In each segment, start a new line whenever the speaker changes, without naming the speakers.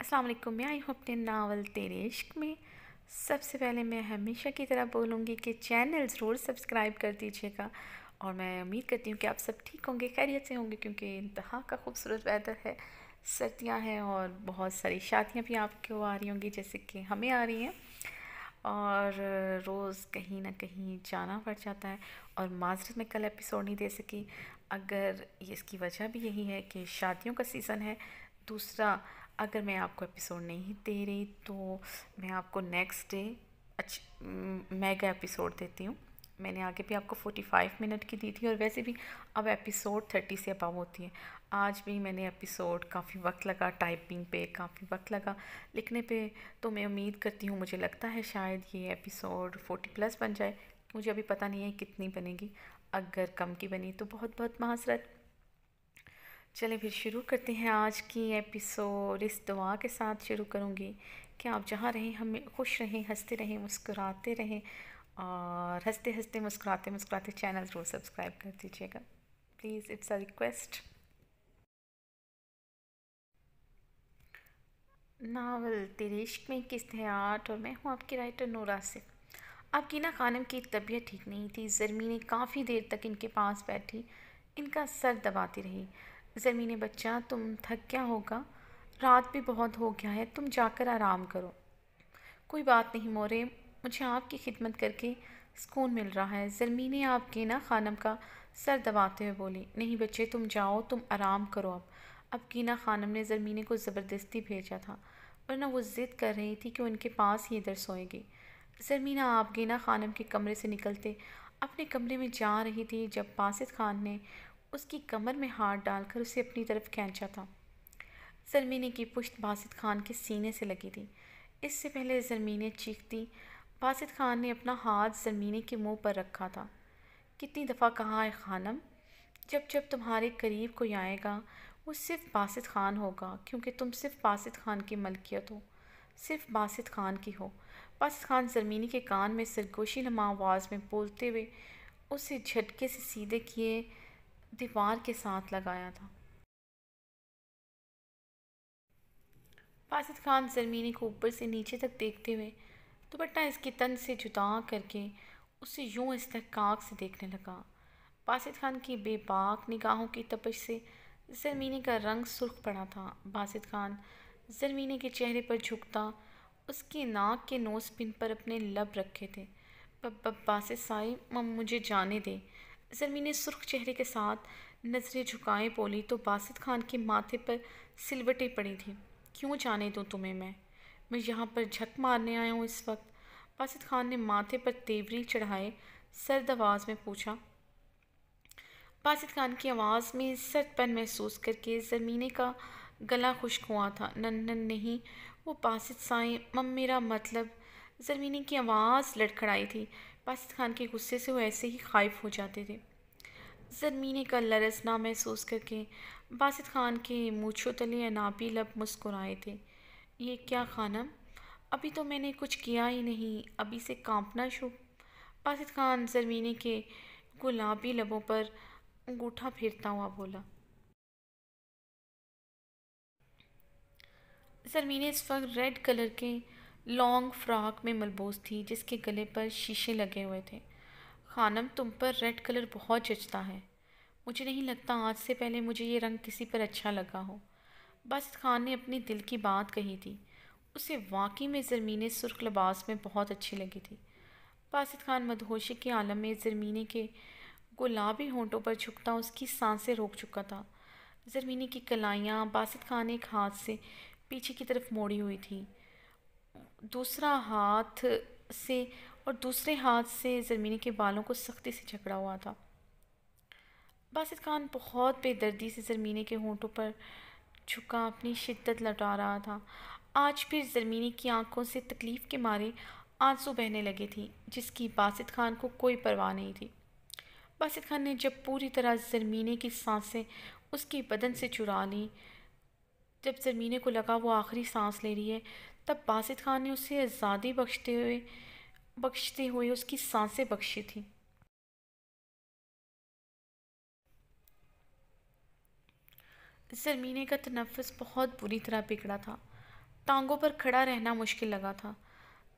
असलम आई हूँ अपने नावल तेरे इश्क में सबसे पहले मैं हमेशा की तरह बोलूँगी कि चैनल ज़रूर सब्सक्राइब कर दीजिएगा और मैं उम्मीद करती हूँ कि आप सब ठीक होंगे खैरियत से होंगे क्योंकि इंतहा का खूबसूरत वेदर है सर्दियाँ हैं और बहुत सारी शादियाँ भी आपको आ रही होंगी जैसे कि हमें आ रही हैं और रोज़ कहीं ना कहीं जाना पड़ जाता है और माजरत में कल एपिसोड नहीं दे सकी अगर इसकी वजह भी यही है कि शादियों का सीज़न है दूसरा अगर मैं आपको एपिसोड नहीं दे रही तो मैं आपको नेक्स्ट डे मैं मेगा एपिसोड देती हूँ मैंने आगे भी आपको फोर्टी फाइव मिनट की दी थी और वैसे भी अब एपिसोड थर्टी से अबव होती है आज भी मैंने एपिसोड काफ़ी वक्त लगा टाइपिंग पे काफ़ी वक्त लगा लिखने पे तो मैं उम्मीद करती हूँ मुझे लगता है शायद ये एपिसोड फोर्टी प्लस बन जाए मुझे अभी पता नहीं है कितनी बनेगी अगर कम की बनी तो बहुत बहुत महासरत चलें फिर शुरू करते हैं आज की एपिसोड इस दुआ के साथ शुरू करूँगी कि आप जहाँ रहें हमें खुश रहें हंसते रहें मुस्कुराते रहें और हंसते हंसते मुस्कुराते मुस्कुराते चैनल ज़रूर सब्सक्राइब कर दीजिएगा please it's a request novel तेरे में किस थे आर्ट और मैं हूँ आपकी राइटर नूरा से अकीना खानम की तबीयत ठीक नहीं थी जरमीने ने काफ़ी देर तक इनके पास बैठी इनका सर दबाती रही ज़मीन बच्चा तुम थक गया होगा रात भी बहुत हो गया है तुम जाकर आराम करो कोई बात नहीं मोरे मुझे आपकी खिदमत करके सुकून मिल रहा है जरमी आपके ना खानम का सर दबाते हुए बोली नहीं बच्चे तुम जाओ तुम आराम करो अब अब कीना खानम ने जरमीने को ज़बरदस्ती भेजा था वरना वो ज़िद कर रही थी कि उनके पास ही इधर सोएगी जरमीना आप गीना खानम के कमरे से निकलते अपने कमरे में जा रही थी जब बासित खान ने उसकी कमर में हाथ डालकर उसे अपनी तरफ खींचा था जरमीने की पुश्त बासित खान के सीने से लगी थी इससे पहले जरमीने चीखती बासित खान ने अपना हाथ जरमीने के मुंह पर रखा था कितनी दफ़ा कहा है खानम जब जब तुम्हारे करीब कोई आएगा वो सिर्फ बासित खान होगा क्योंकि तुम सिर्फ बासित खान की मलकियत हो सिर्फ बासित खान की हो बासित खान जरमीनी के कान में सरगोशी नमा आवाज़ में बोलते हुए उसे झटके से सीधे किए दीवार के साथ लगाया था वासिद खान जरमीनी को ऊपर से नीचे तक देखते हुए दुपट्टा तो इसके तन से जुदा करके उसे यूं काक से देखने लगा बासित खान की बेबाक निगाहों की तपश से जरमीने का रंग सुर्ख पड़ा था बासित खान जरमीने के चेहरे पर झुकता उसकी नाक के नोस पिन पर अपने लब रखे थे बासित साहिब मम मुझे जाने दे जरमीने ने सुर्ख चेहरे के साथ नज़रें झुकाएं बोली तो बासित खान के माथे पर सिलवटें पड़ी थी क्यों जाने दो तुम्हें मैं मैं यहाँ पर झक मारने आया हूँ इस वक्त बासित खान ने माथे पर तेवरी चढ़ाए सर्द आवाज़ में पूछा बासित खान की आवाज़ में सर्दपन महसूस करके जरमीने का गला खुश्क हुआ था नन नहीं वो बासित साए मम मेरा मतलब जरमीने की आवाज़ लड़खड़ाई थी बासित खान के गुस्से से वो ऐसे ही खाइफ हो जाते थे जरमीने का लरस ना महसूस करके बासित खान के मूछों तले अनापी लब मुस्कुराए थे ये क्या खानम अभी तो मैंने कुछ किया ही नहीं अभी से कांपना शुभ बासित खान जरमीने के गुलाबी लबों पर अंगूठा फेरता हुआ बोला जरमीने इस वक्त रेड कलर के लॉन्ग फ्रॉक में मलबूस थी जिसके गले पर शीशे लगे हुए थे खानम तुम पर रेड कलर बहुत जचता है मुझे नहीं लगता आज से पहले मुझे ये रंग किसी पर अच्छा लगा हो बस खान ने अपनी दिल की बात कही थी उसे वाकई में ज़रमीने सुर्ख लबास में बहुत अच्छी लगी थी बासित खान मदहोशी के आलम में ज़रमीने के गुलाबी होंठों पर झुकता उसकी सांसें रोक चुका था ज़रमीने की कलाइयाँ बासित खान एक हाथ से पीछे की तरफ मोड़ी हुई थी दूसरा हाथ से और दूसरे हाथ से ज़मीनी के बालों को सख्ती से झगड़ा हुआ था बासित खान बहुत बेदर्दी से ज़रमीने के होंठों पर झुका अपनी शिद्दत लौटा रहा था आज फिर जरमीने की आंखों से तकलीफ़ के मारे आंसू बहने लगे थी जिसकी बासित खान को कोई परवाह नहीं थी बासित खान ने जब पूरी तरह ज़रमीने की सांसें उसके बदन से चुरा लीं जब जरमीने को लगा वो आखिरी सांस ले रही है तब बासित खान ने उसे आज़ादी बख्शते हुए बख्शते हुए उसकी सांसें बख्शी थीं जरमीने का तनफ़स बहुत बुरी तरह बिगड़ा था टांगों पर खड़ा रहना मुश्किल लगा था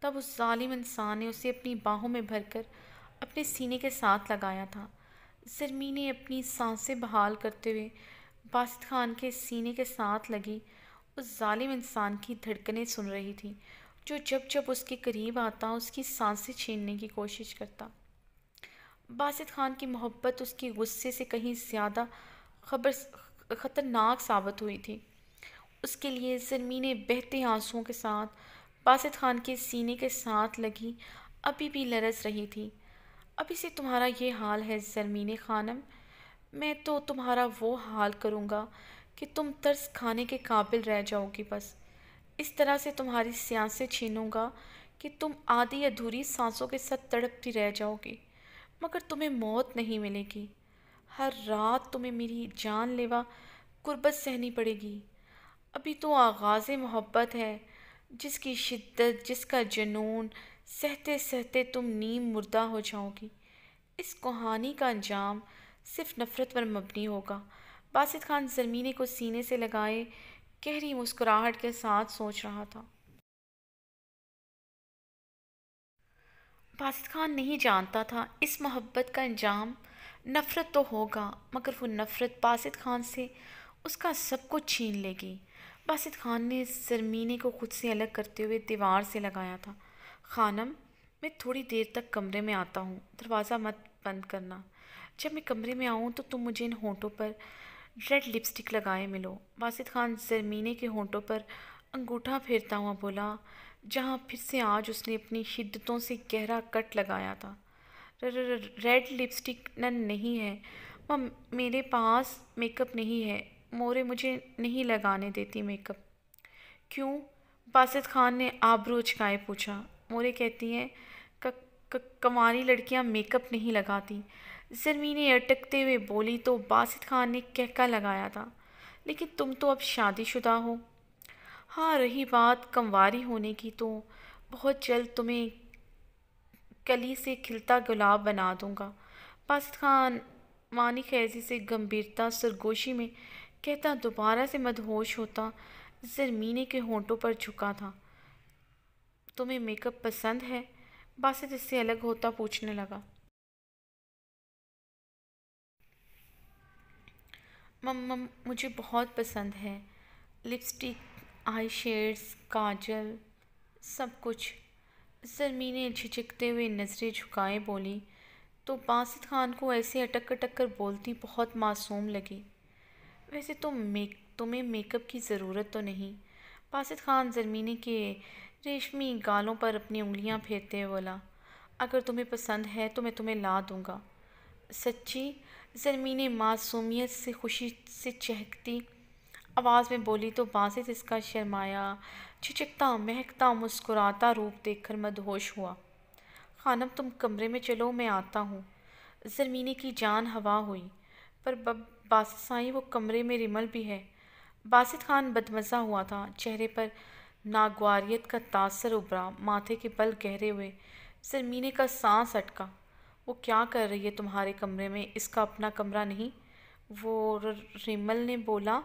तब उस जालिम इंसान ने उसे अपनी बाहों में भरकर अपने सीने के साथ लगाया था जरमीने अपनी सांसें बहाल करते हुए बासित खान के सीने के साथ लगी उस ालिम इंसान की धड़कनें सुन रही थी जो जब जब उसके करीब आता उसकी सांसें छीनने की कोशिश करता बासित खान की मोहब्बत उसके गुस्से से कहीं ज़्यादा खबर ख़तरनाक साबित हुई थी उसके लिए ज़मीने बहते आंसुओं के साथ बासित खान के सीने के साथ लगी अभी भी लरस रही थी अभी से तुम्हारा ये हाल है ज़रमीन खानम मैं तो तुम्हारा वो हाल करूँगा कि तुम तरस खाने के काबिल रह जाओगी बस इस तरह से तुम्हारी सियासें छीनूंगा कि तुम आधी अधूरी सांसों के साथ तड़पती रह जाओगी मगर तुम्हें मौत नहीं मिलेगी हर रात तुम्हें मेरी जानलेवा कुर्बत सहनी पड़ेगी अभी तो आगाज़ मोहब्बत है जिसकी शिद्दत जिसका जुनून सहते सहते तुम नीम मुर्दा हो जाओगी इस कहानी का अंजाम सिर्फ नफ़रत पर मबनी होगा बासित खान जरमीने को सीने से लगाए गहरी मुस्कुराहट के साथ सोच रहा था बासित खान नहीं जानता था इस मोहब्बत का अंजाम नफ़रत तो होगा मगर वो नफ़रत बासित खान से उसका सब कुछ छीन लेगी बासित खान ने जरमीने को खुद से अलग करते हुए दीवार से लगाया था खानम मैं थोड़ी देर तक कमरे में आता हूँ दरवाज़ा मत बंद करना जब मैं कमरे में आऊँ तो तुम मुझे इन होंठों पर रेड लिपस्टिक लगाए मिलो वासिद खान जरमीने के होंठों पर अंगूठा फेरता हुआ बोला जहाँ फिर से आज उसने अपनी शिद्दतों से गहरा कट लगाया था रेड लिपस्टिक नन नहीं है वह मेरे पास मेकअप नहीं है मोरे मुझे नहीं लगाने देती मेकअप क्यों बासित खान ने आबरू उचकाए पूछा मोरे कहती हैं कमारी लड़कियां मेकअप नहीं लगाती जरमीने अटकते हुए बोली तो बासित खान ने कहका लगाया था लेकिन तुम तो अब शादीशुदा हो हाँ रही बात कमवारी होने की तो बहुत जल्द तुम्हें कली से खिलता गुलाब बना दूँगा बासित खान मानी खैजी से गंभीरता सरगोशी में कहता दोबारा से मदहोश होता जरमीने के होंठों पर झुका था तुम्हें मेकअप पसंद है बासित इससे अलग होता पूछने लगा मम्मा मुझे बहुत पसंद है लिपस्टिक आई शेड्स काजल सब कुछ जरमी ने झिझकते हुए नज़रें झुकाए बोली तो बासित खान को ऐसे अटक अटक कर बोलती बहुत मासूम लगी वैसे तो मेक तुम्हें मेकअप की ज़रूरत तो नहीं बासित खान जरमीने के रेशमी गालों पर अपनी उंगलियां फेरते हुए बोला अगर तुम्हें पसंद है तो मैं तुम्हें ला दूँगा सच्ची जरमीन मासूमियत से खुशी से चहकती आवाज़ में बोली तो बाजित इसका शर्माया छिचकता महकता मुस्कुराता रूप देखकर मदहोश हुआ खानम तुम कमरे में चलो मैं आता हूँ जरमीने की जान हवा हुई पर बासित साई वो कमरे में रिमल भी है बासित खान बदमज़ा हुआ था चेहरे पर नागवारियत का तासर उभरा माथे के बल गहरे हुए जरमीने का सांस अटका वो क्या कर रही है तुम्हारे कमरे में इसका अपना कमरा नहीं वो रिमल ने बोला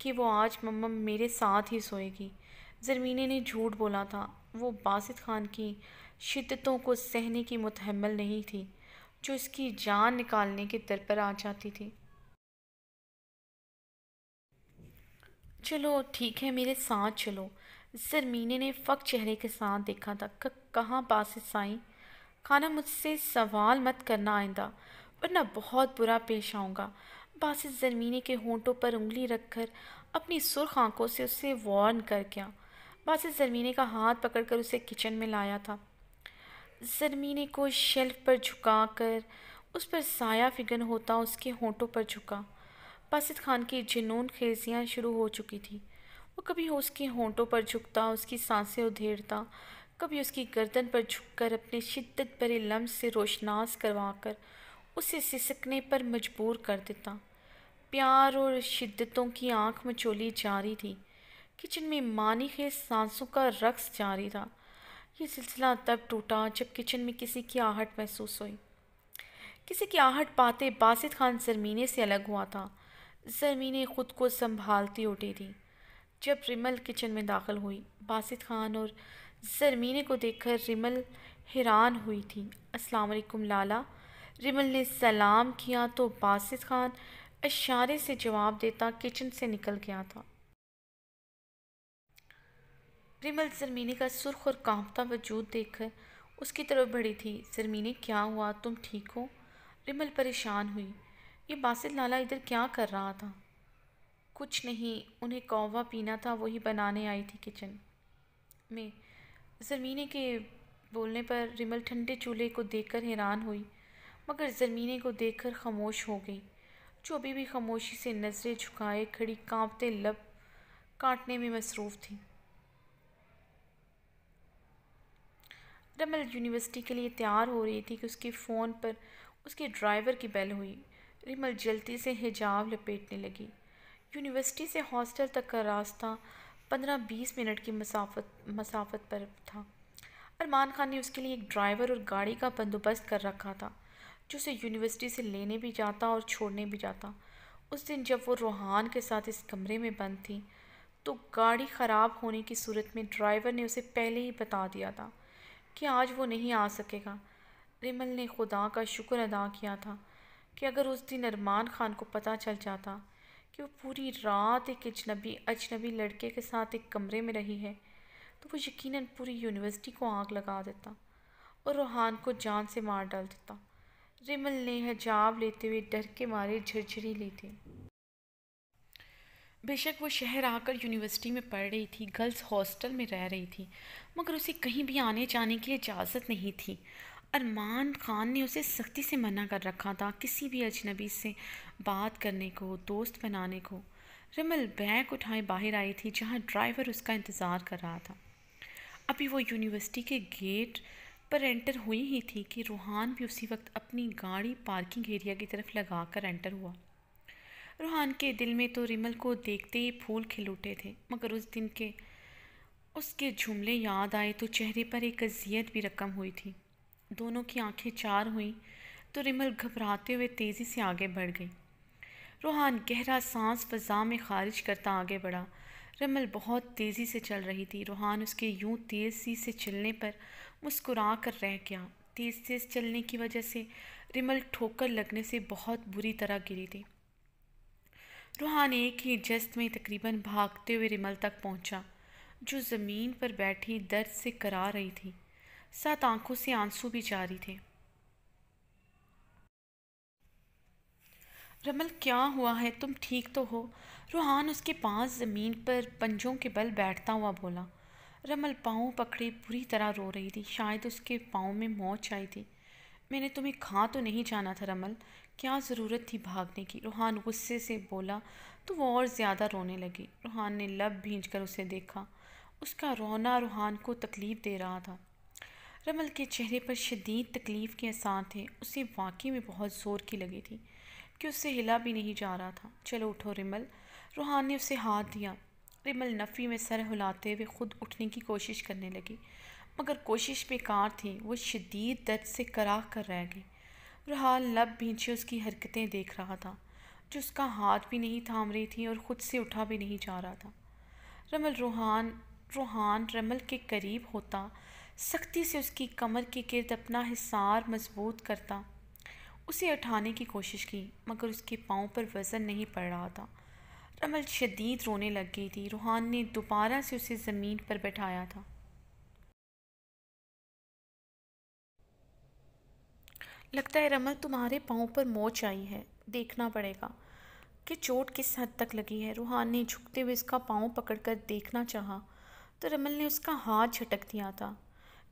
कि वो आज मम्मा मेरे साथ ही सोएगी जरमीने ने झूठ बोला था वो बासित खान की शिद्दतों को सहने की मुतहमल नहीं थी जो इसकी जान निकालने के दर पर आ जाती थी चलो ठीक है मेरे साथ चलो जरमीने ने फ़क चेहरे के साथ देखा था कहाँ बासित साई खाना मुझसे सवाल मत करना आइंदा वरना बहुत बुरा पेश आऊँगा बासित जरमीने के होंठों पर उंगली रखकर अपनी सुर्ख आंखों से उसे वार्न कर गया बासित जरमीने का हाथ पकड़कर उसे किचन में लाया था जरमीने को शेल्फ पर झुका कर उस पर साया फिगन होता उसके होंठों पर झुका बासित खान की जुनून खेजियाँ शुरू हो चुकी थी वो कभी उसके होंठों पर झुकता उसकी सांसें उधेड़ता कभी उसकी गर्दन पर झुककर अपने शिद्दत भरे लम्ब से रोशनास करवाकर उसे सिसकने पर मजबूर कर देता प्यार और शिद्दतों की आंख मचोली जारी थी किचन में मानी खेज सांसों का रक्स जारी था ये सिलसिला तब टूटा जब किचन में किसी की आहट महसूस हुई किसी की आहट पाते बासित खान जरमीने से अलग हुआ था जरमीने खुद को संभालती उठी थी जब रिमल किचन में दाखिल हुई बासित खान और ज़रमीने को देखकर रिमल हैरान हुई थी अस्सलाम वालेकुम लाला रिमल ने सलाम किया तो बासित खान इशारे से जवाब देता किचन से निकल गया था रिमल जरमीने का सुर्ख और कांपता वजूद देखकर उसकी तरफ बढ़ी थी जरमीने क्या हुआ तुम ठीक हो रिमल परेशान हुई ये बासित लाला इधर क्या कर रहा था कुछ नहीं उन्हें कौवा पीना था वही बनाने आई थी किचन में ज़मीने के बोलने पर रिमल ठंडे चूल्हे को देखकर हैरान हुई मगर ज़रमीने को देखकर खामोश हो गई जो अभी भी खामोशी से नज़रें झुकाए खड़ी कांपते लब काटने में मसरूफ़ थी रिमल यूनिवर्सिटी के लिए तैयार हो रही थी कि उसके फ़ोन पर उसके ड्राइवर की बेल हुई रिमल जल्दी से हिजाब लपेटने लगी यूनिवर्सिटी से हॉस्टल तक का रास्ता पंद्रह बीस मिनट की मसाफत मसाफत पर था अरमान खान ने उसके लिए एक ड्राइवर और गाड़ी का बंदोबस्त कर रखा था जो उसे यूनिवर्सिटी से लेने भी जाता और छोड़ने भी जाता उस दिन जब वो रूहान के साथ इस कमरे में बंद थी तो गाड़ी ख़राब होने की सूरत में ड्राइवर ने उसे पहले ही बता दिया था कि आज वो नहीं आ सकेगा रिमल ने खुदा का शुक्र अदा किया था कि अगर उस दिन अरमान खान को पता चल जाता कि वो पूरी रात एक अजनबी अजनबी लड़के के साथ एक कमरे में रही है तो वो यकीनन पूरी यूनिवर्सिटी को आग लगा देता और रूहान को जान से मार डाल देता रिमल ने हजाब लेते हुए डर के मारे झरझरी ली थी बेशक वो शहर आकर यूनिवर्सिटी में पढ़ रही थी गर्ल्स हॉस्टल में रह रही थी मगर उसे कहीं भी आने जाने की इजाज़त नहीं थी अरमान ख़ान ने उसे सख्ती से मना कर रखा था किसी भी अजनबी से बात करने को दोस्त बनाने को रिमल बैग उठाए बाहर आई थी जहाँ ड्राइवर उसका इंतज़ार कर रहा था अभी वो यूनिवर्सिटी के गेट पर एंटर हुई ही थी कि रूहान भी उसी वक्त अपनी गाड़ी पार्किंग एरिया की तरफ लगा कर एंटर हुआ रूहान के दिल में तो रिमल को देखते ही फूल खिल उठे थे मगर उस दिन के उसके जुमले याद आए तो चेहरे पर एक अजियत भी रकम हुई थी दोनों की आंखें चार हुईं तो रिमल घबराते हुए तेज़ी से आगे बढ़ गई रोहान गहरा सांस फ़जा में खारिज करता आगे बढ़ा रिमल बहुत तेज़ी से चल रही थी रूहान उसके यूं तेज़ी से चलने पर मुस्कुरा कर रह गया तेज़ तेज़ चलने की वजह से रिमल ठोकर लगने से बहुत बुरी तरह गिरी थी रूहान एक ही जस्त में तकरीबन भागते हुए रिमल तक पहुंचा, जो ज़मीन पर बैठी दर्द से करा रही थी सात आंखों से आंसू भी जारी थे रमल क्या हुआ है तुम ठीक तो हो रूहान उसके पास ज़मीन पर पंजों के बल बैठता हुआ बोला रमल पाँव पकड़े बुरी तरह रो रही थी शायद उसके पाँव में मौत आई थी मैंने तुम्हें खा तो नहीं जाना था रमल क्या ज़रूरत थी भागने की रूहान गुस्से से बोला तो वो और ज़्यादा रोने लगी रूहान ने लब भींच कर उसे देखा उसका रोना रूहान को तकलीफ़ दे रहा था रमल के चेहरे पर शदीद तकलीफ़ के आसान थे उसे वाकई में बहुत ज़ोर की लगी थी कि उससे हिला भी नहीं जा रहा था चलो उठो रिमल रूहान ने उसे हाथ दिया रिमल नफ़ी में सर हिलाते हुए ख़ुद उठने की कोशिश करने लगी मगर कोशिश बेकार थी वो शदीद दर्द से कराह कर रह गई रूहान लब भींचे उसकी हरकतें देख रहा था जो उसका हाथ भी नहीं थाम रही थी और ख़ुद से उठा भी नहीं जा रहा था रमल रूहान रूहान रमल के करीब होता सख्ती से उसकी कमर के किर्द अपना हिसार मजबूत करता उसे उठाने की कोशिश की मगर उसके पाँव पर वज़न नहीं पड़ रहा था रमल शदीद रोने लग गई थी रूहान ने दोबारा से उसे ज़मीन पर बैठाया था लगता है रमल तुम्हारे पाँव पर मोच आई है देखना पड़ेगा कि चोट किस हद तक लगी है रूहान ने झुकते हुए इसका पाँव पकड़कर देखना चाहा तो रमल ने उसका हाथ झटक दिया था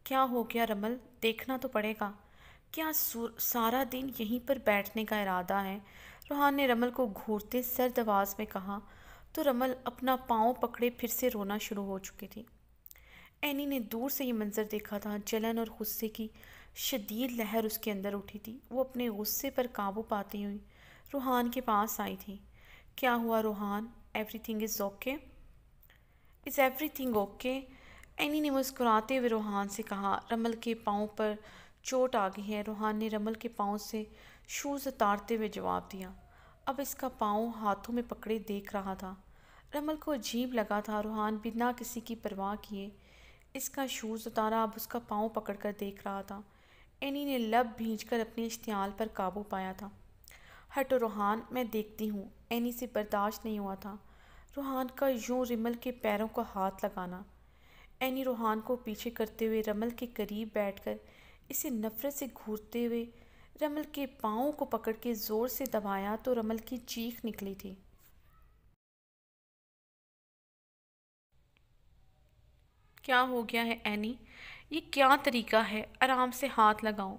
क्या हो गया रमल देखना तो पड़ेगा क्या सारा दिन यहीं पर बैठने का इरादा है रोहान ने रमल को घूरते सर्द आवाज़ में कहा तो रमल अपना पाँव पकड़े फिर से रोना शुरू हो चुकी थी एनी ने दूर से ये मंज़र देखा था जलन और गुस्से की शदीद लहर उसके अंदर उठी थी वो अपने गुस्से पर काबू पाती हुई रूहान के पास आई थी क्या हुआ Ruhan everything is okay is everything okay Annie ने मुस्कुराते हुए रूहान से कहा रमल के पाँव पर चोट आ गई है रूहान ने रमल के पाँव से शूज़ उतारते हुए जवाब दिया अब इसका पाँव हाथों में पकड़े देख रहा था रमल को अजीब लगा था रूहान बिना किसी की परवाह किए इसका शूज़ उतारा अब उसका पाँव पकड़कर देख रहा था एनी ने लब कर अपने इश्तियाल पर काबू पाया था हटो रूहान मैं देखती हूँ एनी से बर्दाश्त नहीं हुआ था रूहान का यूँ रिमल के पैरों को हाथ लगाना एनी रूहान को पीछे करते हुए रमल के करीब बैठकर इसे नफ़रत से घूरते हुए रमल के पाँव को पकड़ के ज़ोर से दबाया तो रमल की चीख निकली थी क्या हो गया है एनी ये क्या तरीका है आराम से हाथ लगाओ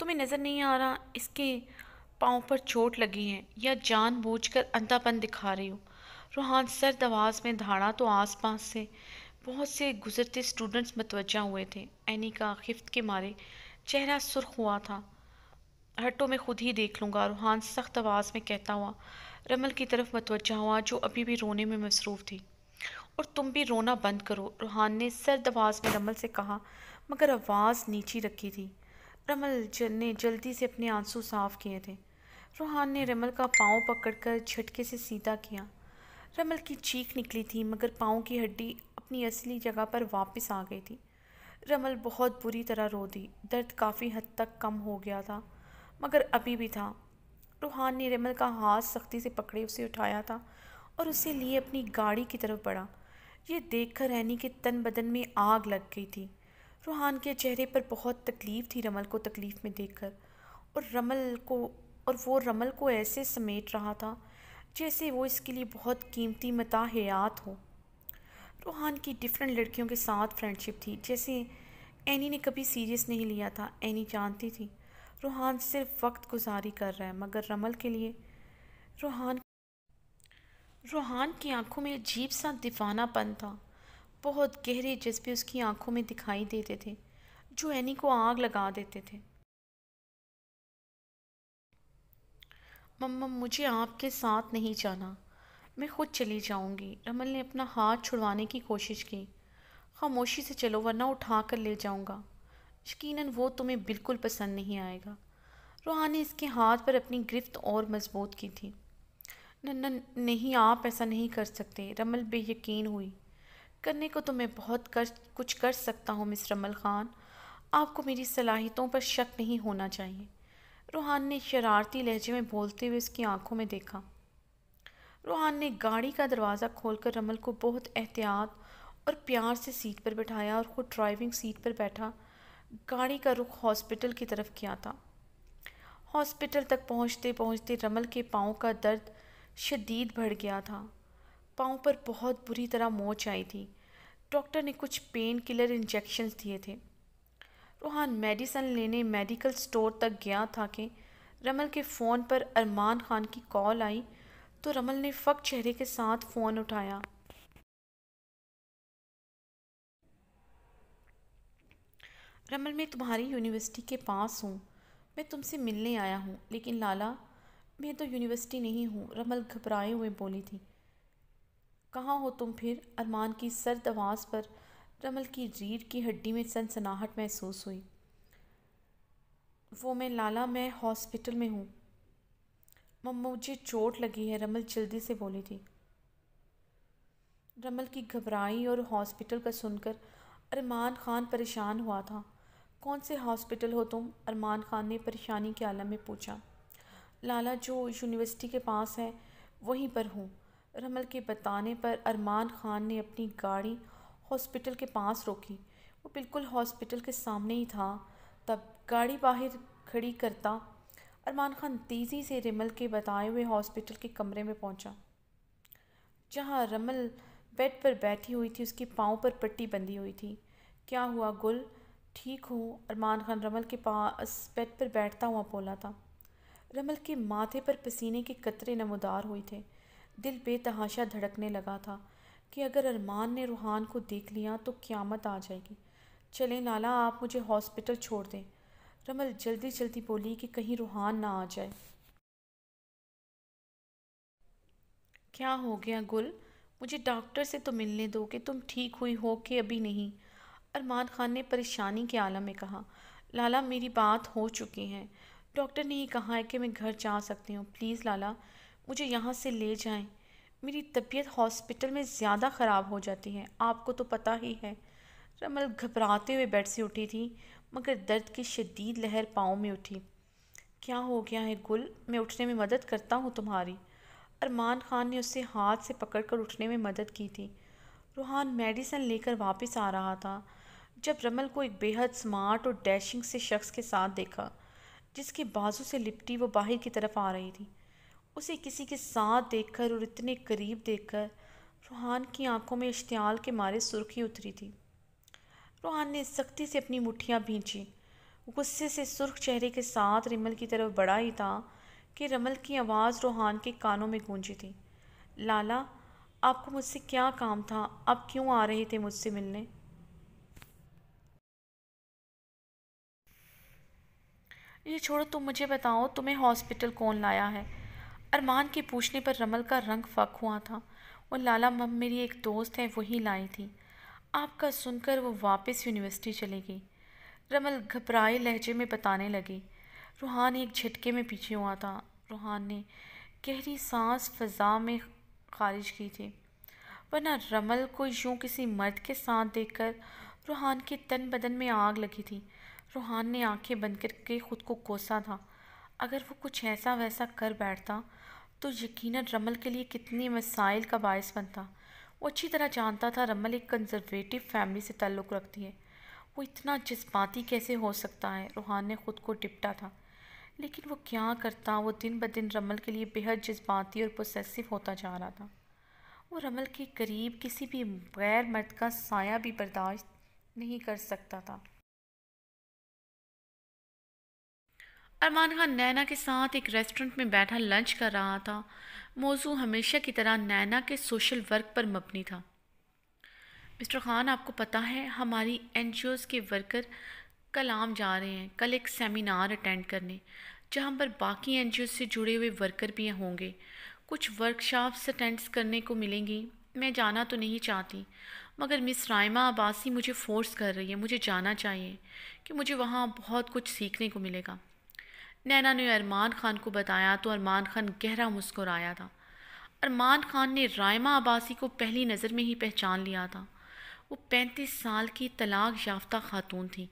तुम्हें नज़र नहीं आ रहा इसके पाँव पर चोट लगी है या जान बूझ कर अंधापन दिखा रही हो रूहान सर्द आवाज़ में धाड़ा तो आसपास से बहुत से गुजरते स्टूडेंट्स मतवजा हुए थे एनी का खिफ्त के मारे चेहरा सुर्ख हुआ था हटो में खुद ही देख लूँगा रूहान सख्त आवाज़ में कहता हुआ रमल की तरफ मतवजा हुआ जो अभी भी रोने में मसरूफ़ थी और तुम भी रोना बंद करो रूहान ने सर्द आवाज़ में रमल से कहा मगर आवाज़ नीची रखी थी रमल ने जल्दी से अपने आंसू साफ किए थे रूहान ने रमल का पाँव पकड़कर झटके से सीधा किया रमल की चीख निकली थी मगर पाँव की हड्डी अपनी असली जगह पर वापस आ गई थी रमल बहुत बुरी तरह रो दी दर्द काफ़ी हद तक कम हो गया था मगर अभी भी था रूहान ने रमल का हाथ सख्ती से पकड़े उसे उठाया था और उसे लिए अपनी गाड़ी की तरफ बढ़ा ये देख कर रहनी के तन बदन में आग लग गई थी रूहान के चेहरे पर बहुत तकलीफ़ थी रमल को तकलीफ़ में देख कर और रमल को और वो रमल को ऐसे समेट रहा था जैसे वो इसके लिए बहुत कीमती मता हयात हो रूहान की डिफरेंट लड़कियों के साथ फ्रेंडशिप थी जैसे एनी ने कभी सीरियस नहीं लिया था एनी जानती थी रूहान सिर्फ वक्त गुजारी कर रहा है मगर रमल के लिए रूहान रूहान की आंखों में अजीब सा दीवानापन था बहुत गहरे जज्बे उसकी आंखों में दिखाई देते थे जो एनी को आग लगा देते थे मम्मा मुझे आपके साथ नहीं जाना मैं खुद चली जाऊंगी रमल ने अपना हाथ छुड़वाने की कोशिश की खामोशी से चलो वरना उठा कर ले जाऊंगा यकीन वो तुम्हें बिल्कुल पसंद नहीं आएगा रूहान ने इसके हाथ पर अपनी गिरफ्त और मजबूत की थी न नहीं आप ऐसा नहीं कर सकते रमल बेयकीन हुई करने को तो मैं बहुत कर कुछ कर सकता हूँ मिस रमल ख़ान आपको मेरी सलाहितों पर शक नहीं होना चाहिए रूहान ने शरारती लहजे में बोलते हुए उसकी आंखों में देखा रोहान ने गाड़ी का दरवाज़ा खोलकर रमल को बहुत एहतियात और प्यार से सीट पर बैठाया और खुद ड्राइविंग सीट पर बैठा गाड़ी का रुख हॉस्पिटल की तरफ किया था हॉस्पिटल तक पहुंचते पहुंचते रमल के पाँव का दर्द शदीद बढ़ गया था पाँव पर बहुत बुरी तरह मोच आई थी डॉक्टर ने कुछ पेन किलर इंजेक्शन दिए थे रोहान मेडिसन लेने मेडिकल स्टोर तक गया था कि रमल के फ़ोन पर अरमान खान की कॉल आई तो रमल ने फक चेहरे के साथ फ़ोन उठाया रमल मैं तुम्हारी यूनिवर्सिटी के पास हूँ मैं तुमसे मिलने आया हूँ लेकिन लाला मैं तो यूनिवर्सिटी नहीं हूँ रमल घबराए हुए बोली थी कहाँ हो तुम फिर अरमान की सर्द आवाज़ पर रमल की रीढ़ की हड्डी में सनसनाहट महसूस हुई वो मैं लाला मैं हॉस्पिटल में हूँ मम्मा मुझे चोट लगी है रमल जल्दी से बोली थी रमल की घबराई और हॉस्पिटल का सुनकर अरमान ख़ान परेशान हुआ था कौन से हॉस्पिटल हो तुम अरमान ख़ान ने परेशानी के आलम में पूछा लाला जो यूनिवर्सिटी के पास है वहीं पर हूँ रमल के बताने पर अरमान ख़ान ने अपनी गाड़ी हॉस्पिटल के पास रोकी वो बिल्कुल हॉस्पिटल के सामने ही था तब गाड़ी बाहर खड़ी करता अरमान ख़ान तेज़ी से रिमल के बताए हुए हॉस्पिटल के कमरे में पहुंचा। जहां रमल बेड पर बैठी हुई थी उसके पाँव पर पट्टी बंधी हुई थी क्या हुआ गुल ठीक हूँ अरमान खान रमल के पास बेड पर बैठता हुआ बोला था रमल के माथे पर पसीने के कतरे नमोदार हुए थे दिल बेतहाशा धड़कने लगा था कि अगर अरमान ने रूहान को देख लिया तो क्यामत आ जाएगी चले लाला आप मुझे हॉस्पिटल छोड़ दें रमल जल्दी जल्दी बोली कि कहीं रूहान ना आ जाए क्या हो गया गुल मुझे डॉक्टर से तो मिलने दो कि तुम ठीक हुई हो कि अभी नहीं अरमान खान ने परेशानी के आलम में कहा लाला मेरी बात हो चुकी है डॉक्टर ने ही कहा है कि मैं घर जा सकती हूँ प्लीज़ लाला मुझे यहाँ से ले जाएं मेरी तबीयत हॉस्पिटल में ज़्यादा ख़राब हो जाती है आपको तो पता ही है रमल घबराते हुए बेड से उठी थी मगर दर्द की शदीद लहर पाँव में उठी क्या हो गया है गुल मैं उठने में मदद करता हूँ तुम्हारी अरमान खान ने उसे हाथ से पकड़कर उठने में मदद की थी रूहान मेडिसन लेकर वापस आ रहा था जब रमल को एक बेहद स्मार्ट और डैशिंग से शख्स के साथ देखा जिसके बाजू से लिपटी वो बाहर की तरफ आ रही थी उसे किसी के साथ देखकर और इतने करीब देखकर रूहान की आंखों में इश्तियाल के मारे सुर्खी उतरी थी रोहान ने सख्ती से अपनी मुठ्ठियाँ भींची गुस्से से सुर्ख चेहरे के साथ रिमल की तरफ बढ़ा ही था कि रमल की आवाज़ रोहान के कानों में गूंजी थी लाला आपको मुझसे क्या काम था आप क्यों आ रहे थे मुझसे मिलने ये छोड़ो तुम मुझे बताओ तुम्हें हॉस्पिटल कौन लाया है अरमान के पूछने पर रमल का रंग फक हुआ था और लाला मम मेरी एक दोस्त है वही लाई थी आपका सुनकर वो वापस यूनिवर्सिटी चली गई रमल घबराए लहजे में बताने लगी रूहान एक झटके में पीछे हुआ था रूहान ने गहरी सांस फजा में खारिज की थी वरना रमल को यूं किसी मर्द के साथ देखकर रूहान के तन बदन में आग लगी थी रूहान ने आंखें बंद करके ख़ुद को कोसा था अगर वो कुछ ऐसा वैसा कर बैठता तो यकीनन रमल के लिए कितने मसाइल का बायस बनता वो अच्छी तरह जानता था रमल एक कंजर्वेटिव फैमिली से ताल्लुक़ रखती है वो इतना जज्बाती कैसे हो सकता है रूहान ने ख़ुद को टिपटा था लेकिन वो क्या करता वो दिन ब दिन रमल के लिए बेहद जज्बाती और पोसेसिव होता जा रहा था वो रमल के करीब किसी भी गैर मर्द का साया भी बर्दाश्त नहीं कर सकता था अरमान खान नैना के साथ एक रेस्टोरेंट में बैठा लंच कर रहा था मौजू हमेशा की तरह नैना के सोशल वर्क पर मबनी था मिस्टर ख़ान आपको पता है हमारी एन के वर्कर कल आम जा रहे हैं कल एक सेमिनार अटेंड करने जहाँ पर बाकी एन से जुड़े हुए वर्कर भी होंगे कुछ वर्कशॉप्स अटेंड्स करने को मिलेंगी मैं जाना तो नहीं चाहती मगर मिस रायमा अबासी मुझे फ़ोर्स कर रही है मुझे जाना चाहिए कि मुझे वहाँ बहुत कुछ सीखने को मिलेगा नैना ने अरमान ख़ान को बताया तो अरमान ख़ान गहरा मुस्कुराया था अरमान ख़ान ने रायमा अब्बासी को पहली नज़र में ही पहचान लिया था वो पैंतीस साल की तलाक याफ्ता खातून थी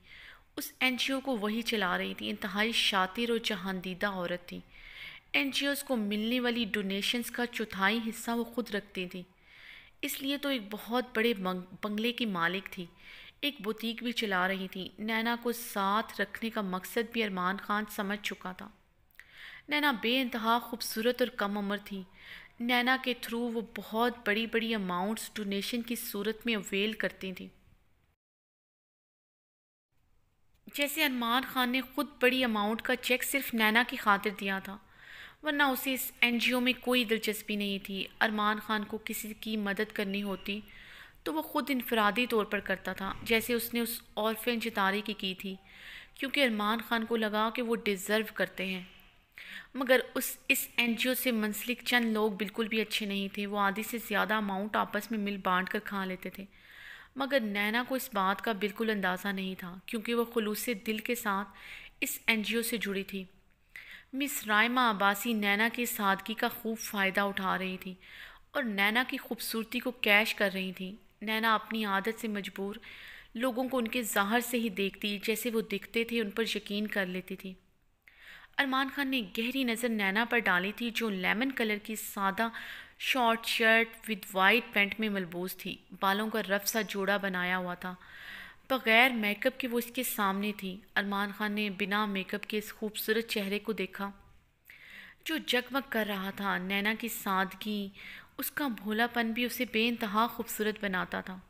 उस एन जी ओ को वही चला रही थी इंतहाई शातिर और जहानदीदा औरत थी एन जी ओज़ को मिलने वाली डोनेशंस का चौथाई हिस्सा वो खुद रखती थी इसलिए तो एक बहुत बड़े बंगले की मालिक थी एक बुटीक भी चला रही थी नैना को साथ रखने का मकसद भी अरमान खान समझ चुका था नैना बेानतहा खूबसूरत और कम उम्र थी नैना के थ्रू वो बहुत बड़ी बड़ी अमाउंट्स डोनेशन की सूरत में अवेल करती थी जैसे अरमान खान ने खुद बड़ी अमाउंट का चेक सिर्फ नैना की खातिर दिया था वरना उसे इस एनजीओ में कोई दिलचस्पी नहीं थी अरमान खान को किसी की मदद करनी होती तो वो ख़ुद इनफरादी तौर पर करता था जैसे उसने उस औरफिन चितारी की की थी क्योंकि अरमान ख़ान को लगा कि वो डिज़र्व करते हैं मगर उस इस एन जी ओ से मुंसलिक चंद लोग बिल्कुल भी अच्छे नहीं थे वो आधी से ज़्यादा अमाउंट आपस में मिल बांट कर खा लेते थे मगर नैना को इस बात का बिल्कुल अंदाज़ा नहीं था क्योंकि वह खलूस दिल के साथ इस एन जी ओ से जुड़ी थी मिस रायमा अब्बासी नैना की सादगी का खूब फ़ायदा उठा रही थी और नैना की खूबसूरती को कैश कर रही थी नैना अपनी आदत से मजबूर लोगों को उनके ज़ाहर से ही देखती जैसे वो दिखते थे उन पर यकीन कर लेती थी अरमान खान ने गहरी नज़र नैना पर डाली थी जो लेमन कलर की सादा short shirt with white pant में मलबूज थी बालों का रफ सा जोड़ा बनाया हुआ था बगैर मेकअप के वो इसके सामने थी अरमान खान ने बिना मेकअप के इस खूबसूरत चेहरे को देखा जो जगमग कर रहा था नैना की सादगी उसका भोलापन भी उसे बेानतहा खूबसूरत बनाता था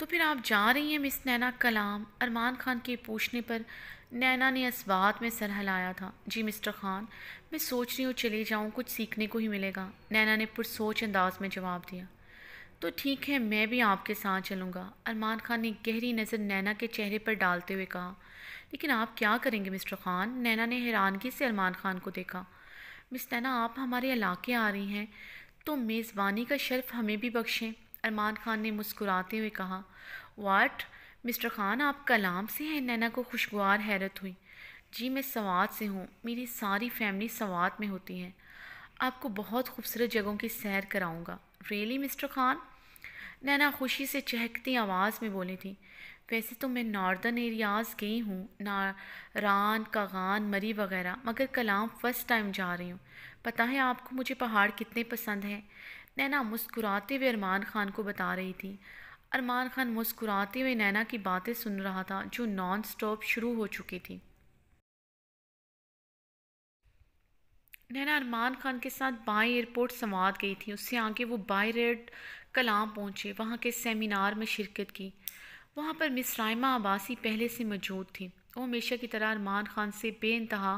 तो फिर आप जा रही हैं मिस नैना कलाम अरमान खान के पूछने पर नैना ने इस बात में सर हिलाया था जी मिस्टर खान मैं सोच रही हूँ चले जाऊँ कुछ सीखने को ही मिलेगा नैना ने पुरसोच अंदाज में जवाब दिया तो ठीक है मैं भी आपके साथ चलूँगा अरमान खान ने गहरी नज़र नैना के चेहरे पर डालते हुए कहा लेकिन आप क्या करेंगे मिस्टर खान नैना ने हैरानगी से अरमान खान को देखा मिस तना आप हमारे इलाके आ रही हैं तो मेज़बानी का शर्फ हमें भी बख्शें अरमान खान ने मुस्कुराते हुए कहा वाट मिस्टर खान आप कलाम से हैं नैना को खुशगवार हैरत हुई जी मैं सवाद से हूँ मेरी सारी फैमिली सवाद में होती है आपको बहुत खूबसूरत जगहों की सैर कराऊंगा रियली मिस्टर खान नैना खुशी से चहकती आवाज़ में बोली थी वैसे तो मैं नॉर्दर्न एरियाज़ गई हूँ नारान कागान मरी वगैरह मगर कलाम फ़र्स्ट टाइम जा रही हूँ पता है आपको मुझे पहाड़ कितने पसंद हैं नैना मुस्कुराते हुए अरमान ख़ान को बता रही थी अरमान ख़ान मुस्कुराते हुए नैना की बातें सुन रहा था जो नॉन स्टॉप शुरू हो चुकी थी नैना अरमान खान के साथ बाई एयरपोर्ट संवाद गई थी उससे आगे वो बाई रेड कलाम पहुंचे वहाँ के सेमिनार में शिरकत की वहाँ पर मिस रायमा अबासी पहले से मौजूद थी वो हमेशा की तरह अरमान खान से बे इनतहा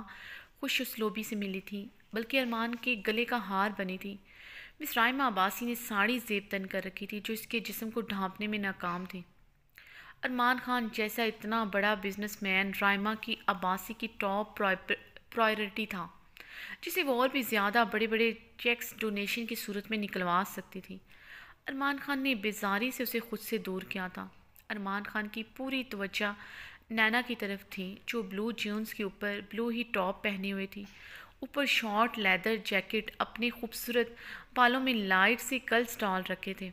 खुश उसलोबी से मिली थी बल्कि अरमान के गले का हार बनी थी मिस रायमा आबासी ने साड़ी जेब तन कर रखी थी जो इसके जिसम को ढांपने में नाकाम थी अरमान खान जैसा इतना बड़ा बिजनेसमैन रायमा की अबासी की टॉप प्रायोरिटी था जिसे वो और भी ज़्यादा बड़े बड़े चेक्स डोनेशन की सूरत में निकलवा सकती थी अरमान खान ने बेजारी से उसे खुद से दूर किया था अरमान ख़ान की पूरी तवज्जा नैना की तरफ थी जो ब्लू जीन्स के ऊपर ब्लू ही टॉप पहनी हुई थी ऊपर शॉर्ट लेदर जैकेट अपने खूबसूरत बालों में लाइट से कल्स डाल रखे थे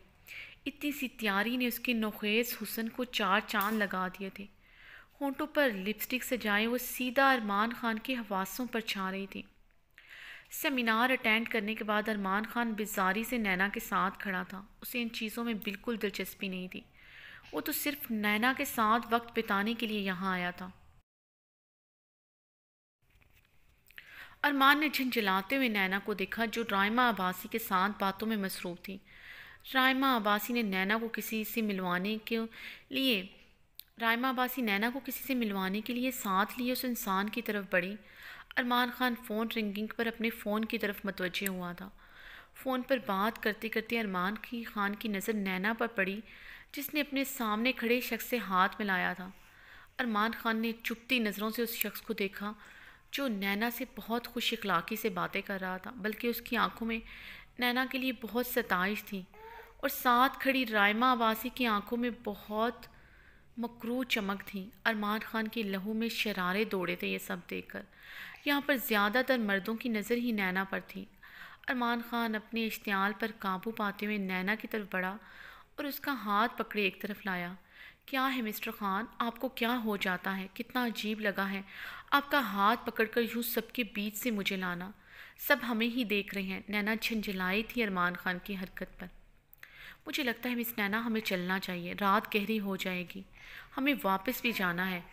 इतनी सी तैयारी ने उसके नोखेज हुसन को चार चांद लगा दिए थे होंठों पर लिपस्टिक सजाए वो सीधा अरमान ख़ान के हवासों पर छा रही थी सेमिनार अटेंड करने के बाद अरमान ख़ान बेजारी से नैना के साथ खड़ा था उसे इन चीज़ों में बिल्कुल दिलचस्पी नहीं थी वो तो सिर्फ नैना के साथ वक्त बिताने के लिए यहाँ आया था अरमान ने झंझलाते हुए नैना को देखा जो रायमा अब्बासी के साथ बातों में मसरूफ़ थी रायमा अब्बासी ने नैना को किसी से मिलवाने के लिए रायमा आबासी नैना को किसी से मिलवाने के लिए साथ लिए उस इंसान की तरफ बढ़ी अरमान खान फ़ोन रिंगिंग पर अपने फ़ोन की तरफ मतवजह हुआ था फ़ोन पर बात करते करते अरमान की खान की नज़र नैना पर पड़ी जिसने अपने सामने खड़े शख्स से हाथ मिलाया था अरमान खान ने चुपती नज़रों से उस शख्स को देखा जो नैना से बहुत खुश अखलाकी से बातें कर रहा था बल्कि उसकी आंखों में नैना के लिए बहुत सताइश थी और साथ खड़ी रायमा आवासी की आंखों में बहुत मकरू चमक थी अरमान खान के लहू में शरारे दौड़े थे ये सब देखकर यहाँ पर ज़्यादातर मर्दों की नज़र ही नैना पर थी अरमान खान अपने इश्तियाल पर काबू पाते हुए नैना की तरफ बढ़ा और उसका हाथ पकड़े एक तरफ लाया क्या है मिस्टर खान आपको क्या हो जाता है कितना अजीब लगा है आपका हाथ पकड़कर यूँ सबके बीच से मुझे लाना सब हमें ही देख रहे हैं नैना झंझलाई थी अरमान खान की हरकत पर मुझे लगता है मिस नैना हमें चलना चाहिए रात गहरी हो जाएगी हमें वापस भी जाना है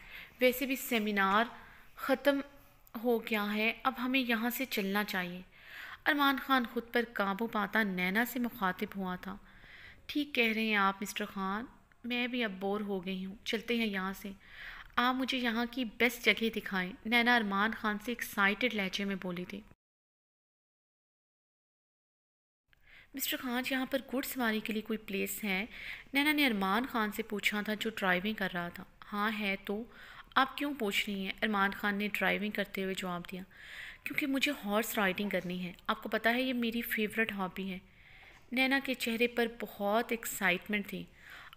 वैसे भी सेमिनार ख़त्म हो गया है अब हमें यहाँ से चलना चाहिए अरमान खान खुद पर काबू पाता नैना से मुखातिब हुआ था ठीक कह रहे हैं आप मिस्टर ख़ान मैं भी अब बोर हो गई हूँ चलते हैं यहाँ से आप मुझे यहाँ की बेस्ट जगह दिखाएं नैना अरमान खान से एक्साइटेड लहजे में बोली थी मिस्टर खान यहाँ पर घुड़ सवारी के लिए कोई प्लेस है नैना ने अरमान खान से पूछा था जो ड्राइविंग कर रहा था हाँ है तो आप क्यों पूछ रही हैं अरमान खान ने ड्राइविंग करते हुए जवाब दिया क्योंकि मुझे हॉर्स राइडिंग करनी है आपको पता है ये मेरी फेवरेट हॉबी है नैना के चेहरे पर बहुत एक्साइटमेंट थी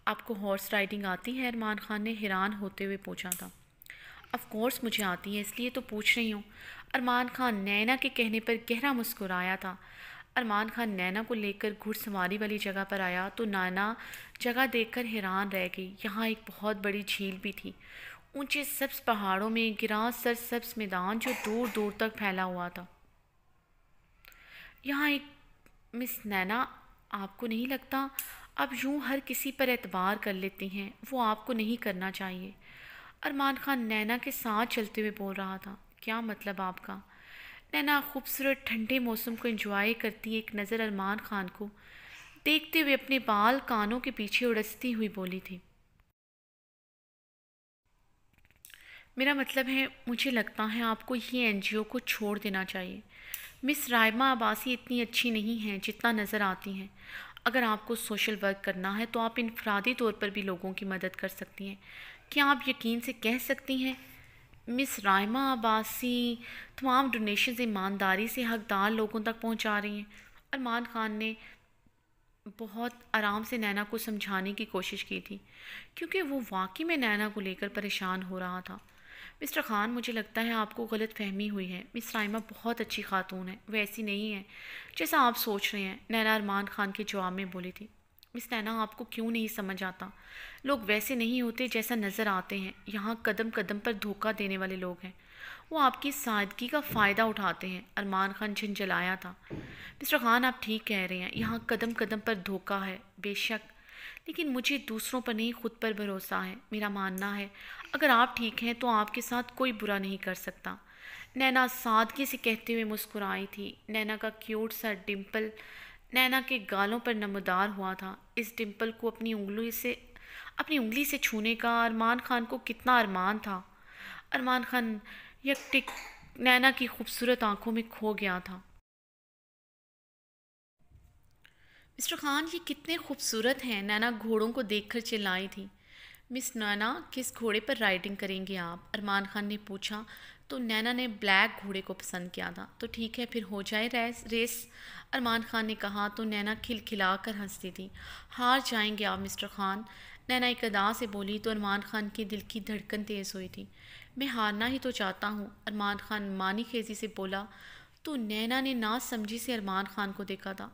आपको हॉर्स राइडिंग आती है अरमान खान ने हैरान होते हुए पूछा था कोर्स मुझे आती है इसलिए तो पूछ रही हूँ अरमान खान नैना के कहने पर गहरा मुस्कुराया था अरमान खान नैना को लेकर घुड़सवारी वाली जगह पर आया तो नाना जगह देखकर हैरान रह गई यहाँ एक बहुत बड़ी झील भी थी ऊंचे सब्स पहाड़ों में गिरा सर सब्स मैदान जो दूर दूर तक फैला हुआ था यहाँ एक मिस नैना आपको नहीं लगता आप यूं हर किसी पर एतबार कर लेते हैं वो आपको नहीं करना चाहिए अरमान खान नैना के साथ चलते हुए बोल रहा था क्या मतलब आपका नैना खूबसूरत ठंडे मौसम को इंजॉय करती एक नज़र अरमान खान को देखते हुए अपने बाल कानों के पीछे उड़सती हुई बोली थी मेरा मतलब है मुझे लगता है आपको ये एनजीओ को छोड़ देना चाहिए मिस रायमा अबासी इतनी अच्छी नहीं हैं जितना नज़र आती हैं अगर आपको सोशल वर्क करना है तो आप इनफरादी तौर पर भी लोगों की मदद कर सकती हैं क्या आप यकीन से कह सकती हैं मिस रायमा अबासी तमाम डोनेशन ईमानदारी से हकदार लोगों तक पहुंचा रही हैं अरमान खान ने बहुत आराम से नैना को समझाने की कोशिश की थी क्योंकि वो वाकई में नैना को लेकर परेशान हो रहा था मिस्टर ख़ान मुझे लगता है आपको गलत फहमी हुई है मिस रायमा बहुत अच्छी खातून है वह ऐसी नहीं है जैसा आप सोच रहे हैं नैना अरमान खान के जवाब में बोली थी मिस नैना आपको क्यों नहीं समझ आता लोग वैसे नहीं होते जैसा नज़र आते हैं यहाँ कदम कदम पर धोखा देने वाले लोग हैं वो आपकी सादगी का फ़ायदा उठाते हैं अरमान खान झंझलाया था मिस्टर खान आप ठीक कह रहे हैं यहाँ कदम कदम पर धोखा है बेशक लेकिन मुझे दूसरों पर नहीं खुद पर भरोसा है मेरा मानना है अगर आप ठीक हैं तो आपके साथ कोई बुरा नहीं कर सकता नैना सादगी से कहते हुए मुस्कुराई थी नैना का क्यूट सा डिम्पल नैना के गालों पर नमदार हुआ था इस डिम्पल को अपनी उंगली से अपनी उंगली से छूने का अरमान खान को कितना अरमान था अरमान खान यकटिक नैना की खूबसूरत आंखों में खो गया था मिस्टर खान ये कितने खूबसूरत हैं नैना घोड़ों को देखकर चिल्लाई थी मिस नैना किस घोड़े पर राइडिंग करेंगे आप अरमान खान ने पूछा तो नैना ने ब्लैक घोड़े को पसंद किया था तो ठीक है फिर हो जाए रेस रेस अरमान खान ने कहा तो नैना खिलखिला कर हंसती थी हार जाएंगे आप मिस्टर खान नैना एक अदा से बोली तो अरमान खान के दिल की धड़कन तेज़ हुई थी मैं हारना ही तो चाहता हूँ अरमान खान मानी खेजी से बोला तो नैना ने ना समझी से अरमान खान को देखा था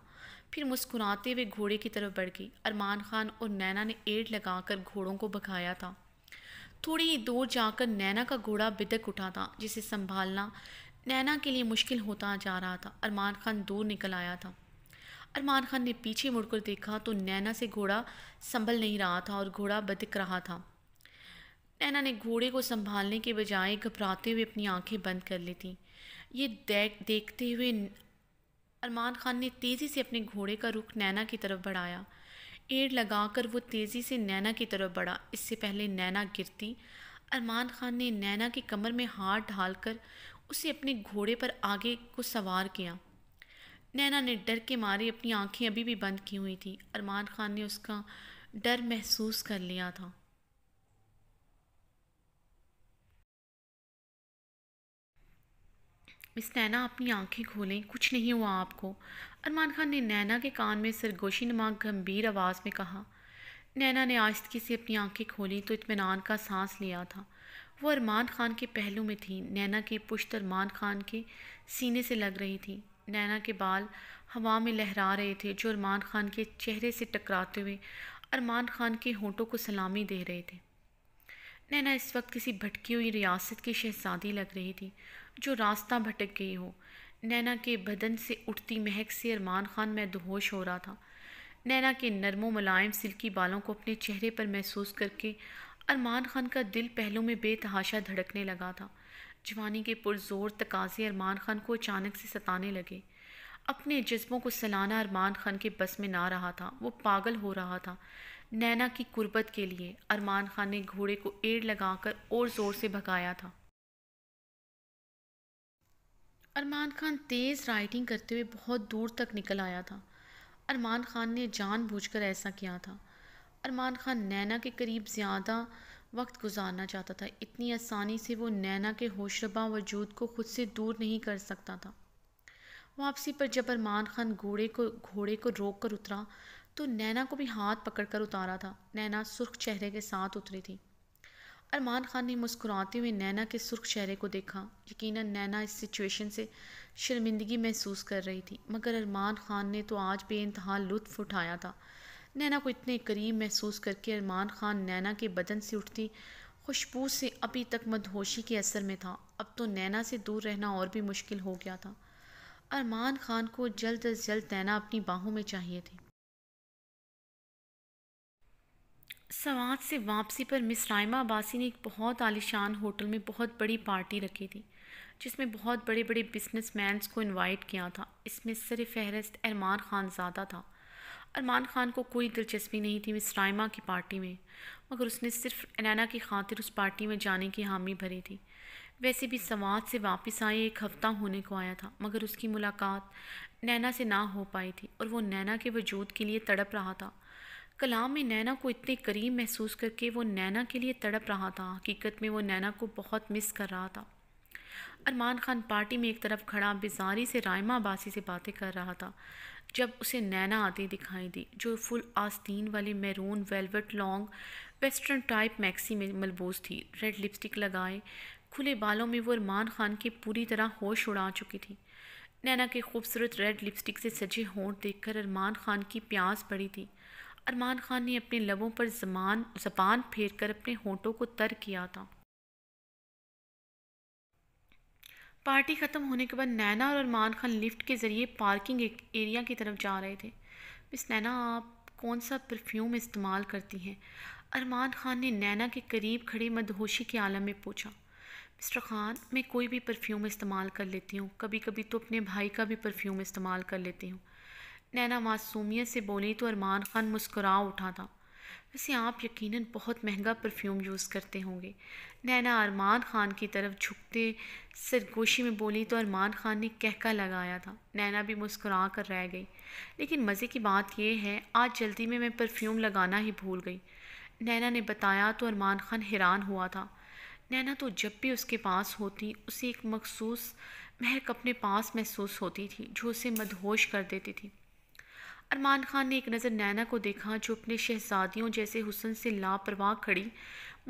फिर मुस्कुराते हुए घोड़े की तरफ बढ़ गई अरमान खान और नैना ने एड लगाकर घोड़ों को भगाया था थोड़ी ही दूर जाकर नैना का घोड़ा बिदक उठा था जिसे संभालना नैना के लिए मुश्किल होता जा रहा था अरमान खान दूर निकल आया था अरमान खान ने पीछे मुड़कर देखा तो नैना से घोड़ा संभल नहीं रहा था और घोड़ा बदक रहा था नैना ने घोड़े को संभालने के बजाय घबराते हुए अपनी आंखें बंद कर ली थी ये देख देखते हुए अरमान खान ने तेज़ी से अपने घोड़े का रुख नैना की तरफ बढ़ाया एड़ लगाकर वो तेज़ी से नैना की तरफ बढ़ा इससे पहले नैना गिरती अरमान खान ने नैना की कमर में हाथ ढालकर उसे अपने घोड़े पर आगे को सवार किया नैना ने डर के मारे अपनी आंखें अभी भी बंद की हुई थी अरमान खान ने उसका डर महसूस कर लिया था मिस नैना अपनी आंखें खोलें कुछ नहीं हुआ आपको अरमान खान ने नैना के कान में सरगोशी नमा गंभीर आवाज़ में कहा नैना ने आस्तगी से अपनी आंखें खोली तो इतमान का सांस लिया था वो अरमान खान के पहलू में थी नैना की पुश्त अरमान खान के सीने से लग रही थी नैना के बाल हवा में लहरा रहे थे जो अरमान खान के चेहरे से टकराते हुए अरमान खान के होठों को सलामी दे रहे थे नैना इस वक्त किसी भटकी हुई रियासत की शहजादी लग रही थी जो रास्ता भटक गई हो नैना के बदन से उठती महक से अरमान खान में दोहोश हो रहा था नैना के नरमो मुलायम सिल्की बालों को अपने चेहरे पर महसूस करके अरमान खान का दिल पहलों में बेतहाशा धड़कने लगा था जवानी के पुरजोर तकाजे अरमान खान को अचानक से सताने लगे अपने जज्बों को सलाना अरमान खान के बस में ना रहा था वो पागल हो रहा था नैना की कुर्बत के लिए अरमान खान ने घोड़े को एड़ लगाकर और ज़ोर से भगाया था अरमान खान तेज़ राइटिंग करते हुए बहुत दूर तक निकल आया था अरमान खान ने जानबूझकर ऐसा किया था अरमान खान नैना के करीब ज़्यादा वक्त गुजारना चाहता था इतनी आसानी से वो नैना के होशरबा वजूद को खुद से दूर नहीं कर सकता था वापसी पर जब अरमान खान घोड़े को घोड़े को रोक कर उतरा तो नैना को भी हाथ पकड़ कर उतारा था नैना सुर्ख चेहरे के साथ उतरी थी अरमान खान ने मुस्कुराते हुए नैना के सुर्ख चेहरे को देखा यकीनन नैना इस सिचुएशन से शर्मिंदगी महसूस कर रही थी मगर अरमान खान ने तो आज बेानतहा लुत्फ़ उठाया था नैना को इतने करीब महसूस करके अरमान खान नैना के बदन से उठती खुशबू से अभी तक मदहोशी के असर में था अब तो नैना से दूर रहना और भी मुश्किल हो गया था अरमान खान को जल्द अज जल्द नैना अपनी बाहों में चाहिए थी सवाद से वापसी पर मिस रायमा अब्बासी ने एक बहुत आलिशान होटल में बहुत बड़ी पार्टी रखी थी जिसमें बहुत बड़े बड़े बिजनेस मैंस को इनवाइट किया था इसमें सर फहरस्त अरमान खान ज़्यादा था अरमान खान को कोई दिलचस्पी नहीं थी मिस रायमा की पार्टी में मगर उसने सिर्फ अनैना की खातिर उस पार्टी में जाने की हामी भरी थी वैसे भी सवाद से वापस आए एक हफ़्ता होने को आया था मगर उसकी मुलाकात नैना से ना हो पाई थी और वो नैना के वजूद के लिए तड़प रहा था कलाम में नैना को इतने करीब महसूस करके वो नैना के लिए तड़प रहा था हकीकत में वो नैना को बहुत मिस कर रहा था अरमान खान पार्टी में एक तरफ खड़ा बेजारी से रायमा बासी से बातें कर रहा था जब उसे नैना आती दिखाई दी जो फुल आस्तीन वाले maroon velvet long western type maxi में मलबूज थी रेड लिपस्टिक लगाए खुले बालों में वो अरमान खान की पूरी तरह होश उड़ा चुकी थी नैना के खूबसूरत रेड लिपस्टिक से सजे होंठ देखकर अरमान खान की प्यास पड़ी थी अरमान खान ने अपने लबों पर जमान जबान फेर कर अपने होंठों को तर किया था पार्टी ख़त्म होने के बाद नैना और अरमान खान लिफ्ट के ज़रिए पार्किंग एरिया की तरफ जा रहे थे मिस नैना आप कौन सा परफ्यूम इस्तेमाल करती हैं अरमान खान ने नैना के करीब खड़े मदहोशी के आलम में पूछा मिस्टर खान मैं कोई भी परफ्यूम इस्तेमाल कर लेती हूँ कभी कभी तो अपने भाई का भी परफ्यूम इस्तेमाल कर लेती हूँ नैना मासूमियत से बोली तो अरमान ख़ान मुस्कुरा उठा था वैसे आप यकीनन बहुत महंगा परफ्यूम यूज़ करते होंगे नैना अरमान ख़ान की तरफ झुकते सरगोशी में बोली तो अरमान ख़ान ने कहका लगाया था नैना भी मुस्कुरा कर रह गई लेकिन मज़े की बात यह है आज जल्दी में मैं परफ्यूम लगाना ही भूल गई नैना ने बताया तो अरमान ख़ान हैरान हुआ था नैना तो जब भी उसके पास होती उसे एक मखसूस महक अपने पास महसूस होती थी जो उसे मदहोश कर देती थी अरमान खान ने एक नज़र नैना को देखा जो अपने शहजादियों जैसे हुसन से लापरवाह खड़ी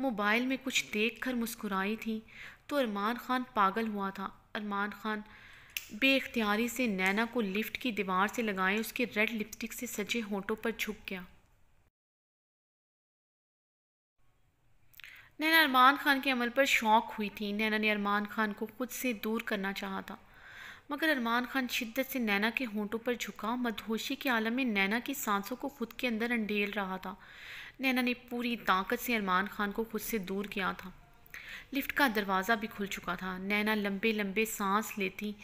मोबाइल में कुछ देख कर मुस्कुराई थी तो अरमान खान पागल हुआ था अरमान खान बेख्तियारी से नैना को लिफ्ट की दीवार से लगाए उसके रेड लिपस्टिक से सजे होंठों पर झुक गया नैना अरमान खान के अमल पर शौक हुई थी नैना ने अरमान खान को खुद से दूर करना चाहा था मगर अरमान खान शिद्दत से नैना के होंठों पर झुका मदहोशी के आलम में नैना की सांसों को खुद के अंदर अंडेल रहा था नैना ने पूरी ताकत से अरमान खान को खुद से दूर किया था लिफ्ट का दरवाज़ा भी खुल चुका था नैना लंबे लंबे सांस लेती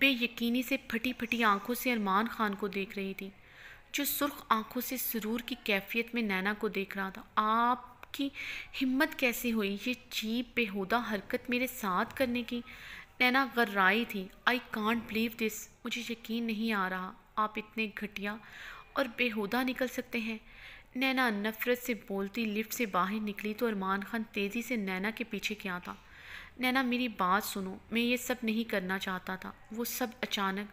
बेयकीनी से फटी फटी आंखों से अरमान खान को देख रही थी जो सुर्ख आंखों से सुरूर की कैफियत में नैना को देख रहा था आपकी हिम्मत कैसे हुई ये चीप बेहुदा हरकत मेरे साथ करने की नैना गर्राई थी आई कॉन्ट बिलीव दिस मुझे यकीन नहीं आ रहा आप इतने घटिया और बेहुदा निकल सकते हैं नैना नफ़रत से बोलती लिफ्ट से बाहर निकली तो अरमान खान तेज़ी से नैना के पीछे क्या था नैना मेरी बात सुनो मैं ये सब नहीं करना चाहता था वो सब अचानक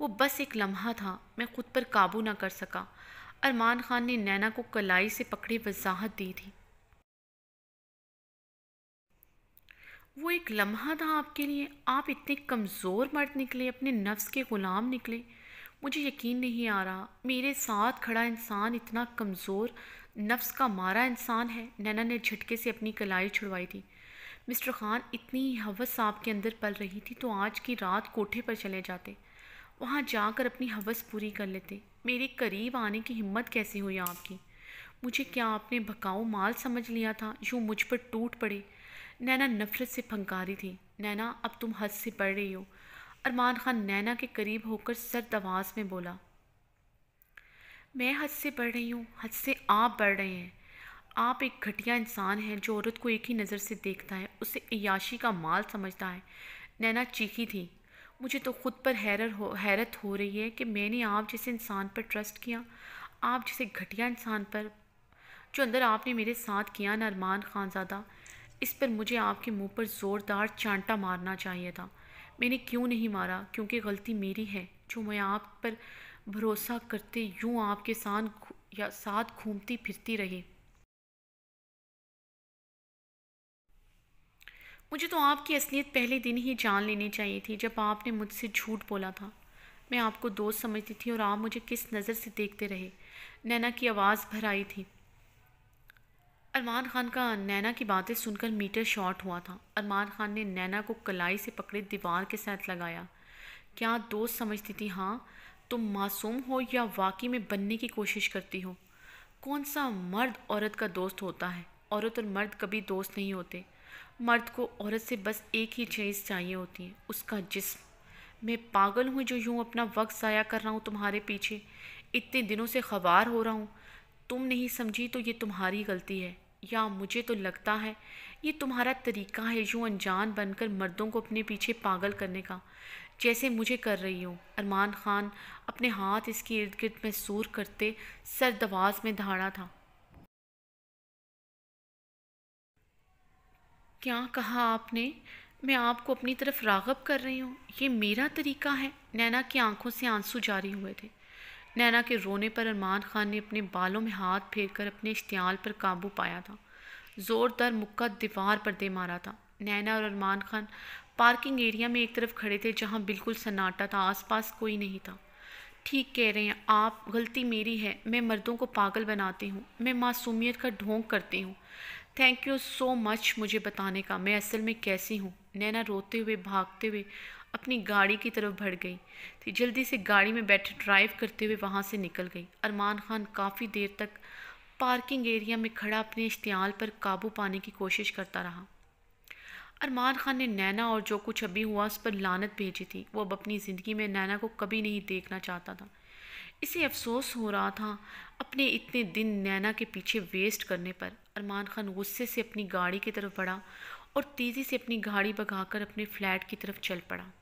वो बस एक लम्हा था मैं खुद पर काबू ना कर सका अरमान खान ने नैना को कलाई से पकड़े वजाहत दी थी वो एक लम्हा था आपके लिए आप इतने कमज़ोर मर्द निकले अपने नफ्स के ग़ुलाम निकले मुझे यकीन नहीं आ रहा मेरे साथ खड़ा इंसान इतना कमज़ोर नफ्स का मारा इंसान है नैना ने झटके से अपनी कलाई छुड़वाई थी मिस्टर खान इतनी हवस आपके अंदर पल रही थी तो आज की रात कोठे पर चले जाते वहाँ जाकर अपनी हवस पूरी कर लेते मेरे करीब आने की हिम्मत कैसे हुई आपकी मुझे क्या आपने भकाऊ माल समझ लिया था यूँ मुझ पर टूट पड़े नैना नफ़रत से फंकारी थी नैना अब तुम हद से पढ़ रही हो अरमान खान नैना के करीब होकर सर्द आवाज़ में बोला मैं हद से पढ़ रही हूँ हद से आप बढ़ रहे हैं आप एक घटिया इंसान हैं जो औरत को एक ही नज़र से देखता है उसे अयाशी का माल समझता है नैना चीखी थी मुझे तो ख़ुद पर हैरत हो हैरत हो रही है कि मैंने आप जैसे इंसान पर ट्रस्ट किया आप जैसे घटिया इंसान पर जो अंदर आपने मेरे साथ किया ना अरमान खानजादा इस पर मुझे आपके मुंह पर ज़ोरदार चांटा मारना चाहिए था मैंने क्यों नहीं मारा क्योंकि गलती मेरी है जो मैं आप पर भरोसा करते यूं आपके साथ या साथ घूमती फिरती रही मुझे तो आपकी असलियत पहले दिन ही जान लेनी चाहिए थी जब आपने मुझसे झूठ बोला था मैं आपको दोस्त समझती थी और आप मुझे किस नज़र से देखते रहे नैना की आवाज़ भर आई थी अरमान खान का नैना की बातें सुनकर मीटर शॉर्ट हुआ था अरमान खान ने नैना को कलाई से पकड़े दीवार के साथ लगाया क्या दोस्त समझती थी हाँ तुम मासूम हो या वाकई में बनने की कोशिश करती हो कौन सा मर्द औरत का दोस्त होता है औरत और मर्द कभी दोस्त नहीं होते मर्द को औरत से बस एक ही चीज़ चाहिए होती है उसका जिस्म मैं पागल हूँ जो यूँ अपना वक्त ज़ाया कर रहा हूँ तुम्हारे पीछे इतने दिनों से खबार हो रहा हूँ तुम नहीं समझी तो ये तुम्हारी गलती है या मुझे तो लगता है ये तुम्हारा तरीका है यूँ अनजान बनकर मर्दों को अपने पीछे पागल करने का जैसे मुझे कर रही हो अरमान खान अपने हाथ इसके इर्द गिर्द महसूर करते सरदवाज़ में धाड़ा था क्या कहा आपने मैं आपको अपनी तरफ रागब कर रही हूँ ये मेरा तरीका है नैना की आंखों से आंसू जारी हुए थे नैना के रोने पर अरमान खान ने अपने बालों में हाथ फेर कर अपने इश्तियाल पर काबू पाया था ज़ोरदार मुक्का दीवार पर दे मारा था नैना और अरमान खान पार्किंग एरिया में एक तरफ खड़े थे जहाँ बिल्कुल सन्नाटा था आसपास कोई नहीं था ठीक कह रहे हैं आप गलती मेरी है मैं मर्दों को पागल बनाती हूँ मैं मासूमियत का ढोंग करती हूँ थैंक यू सो मच मुझे बताने का मैं असल में कैसी हूँ नैना रोते हुए भागते हुए अपनी गाड़ी की तरफ बढ़ गई थी जल्दी से गाड़ी में बैठे ड्राइव करते हुए वहाँ से निकल गई अरमान खान काफ़ी देर तक पार्किंग एरिया में खड़ा अपने इश्तियाल पर काबू पाने की कोशिश करता रहा अरमान खान ने नैना और जो कुछ अभी हुआ उस पर लानत भेजी थी वो अब अपनी ज़िंदगी में नैना को कभी नहीं देखना चाहता था इसे अफसोस हो रहा था अपने इतने दिन नैना के पीछे वेस्ट करने पर अरमान खान गुस्से से अपनी गाड़ी की तरफ बढ़ा और तेज़ी से अपनी गाड़ी भगाकर अपने फ्लैट की तरफ चल पड़ा